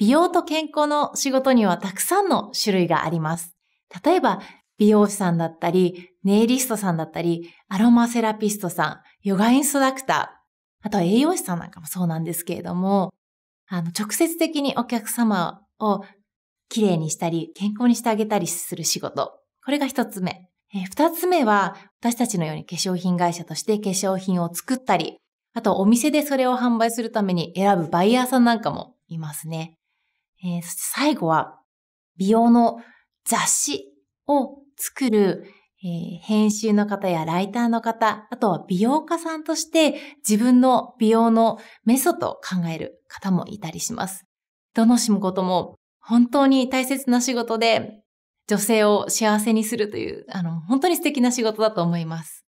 美容と健康の仕事にはたくさんの種類があります。例えば、美容師さんだったり、ネイリストさんだったり、アロマセラピストさん、ヨガインストラクター、あとは栄養士さんなんかもそうなんですけれども、あの、直接的にお客様を綺麗にしたり、健康にしてあげたりする仕事。これが一つ目。二つ目は、私たちのように化粧品会社として化粧品を作ったり、あとお店でそれを販売するために選ぶバイヤーさんなんかもいますね。えー、そして最後は、美容の雑誌を作る、えー、編集の方やライターの方、あとは美容家さんとして自分の美容のメソッドを考える方もいたりします。どの仕事も本当に大切な仕事で、女性を幸せにするという、あの、本当に素敵な仕事だと思います。